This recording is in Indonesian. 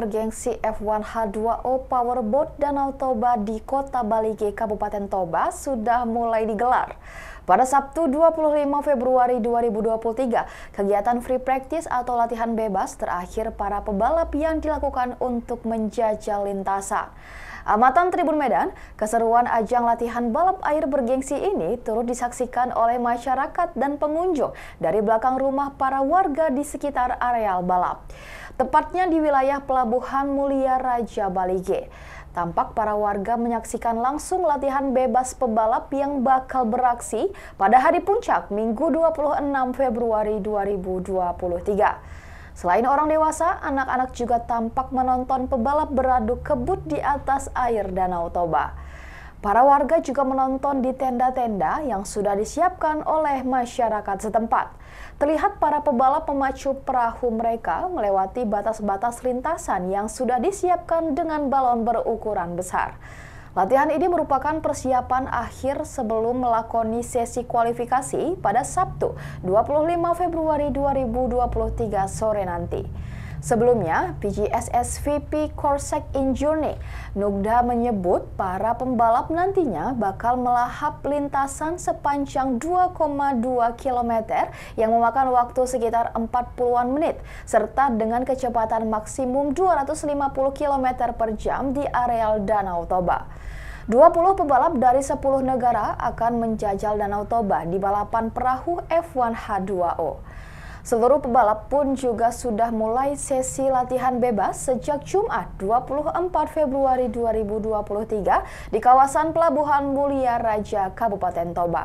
bergengsi F1 H2O Powerboat Danau Toba di Kota Balige, Kabupaten Toba sudah mulai digelar. Pada Sabtu 25 Februari 2023, kegiatan free practice atau latihan bebas terakhir para pebalap yang dilakukan untuk menjajal lintasan. Amatan Tribun Medan, keseruan ajang latihan balap air bergengsi ini turut disaksikan oleh masyarakat dan pengunjung dari belakang rumah para warga di sekitar areal balap. Tepatnya di wilayah Pelabuhan Mulia Raja Balige tampak para warga menyaksikan langsung latihan bebas pebalap yang bakal beraksi pada hari puncak Minggu 26 Februari 2023. Selain orang dewasa, anak-anak juga tampak menonton pebalap beradu kebut di atas air Danau Toba. Para warga juga menonton di tenda-tenda yang sudah disiapkan oleh masyarakat setempat. Terlihat para pebalap memacu perahu mereka melewati batas-batas lintasan yang sudah disiapkan dengan balon berukuran besar. Latihan ini merupakan persiapan akhir sebelum melakoni sesi kualifikasi pada Sabtu 25 Februari 2023 sore nanti. Sebelumnya, PGSS VP Corsac Injurni, Nugda menyebut para pembalap nantinya bakal melahap lintasan sepanjang 2,2 km yang memakan waktu sekitar 40-an menit, serta dengan kecepatan maksimum 250 km per jam di areal Danau Toba. 20 pembalap dari 10 negara akan menjajal Danau Toba di balapan perahu F1 H2O. Seluruh pebalap pun juga sudah mulai sesi latihan bebas sejak Jumat 24 Februari 2023 di kawasan Pelabuhan Mulia Raja Kabupaten Toba.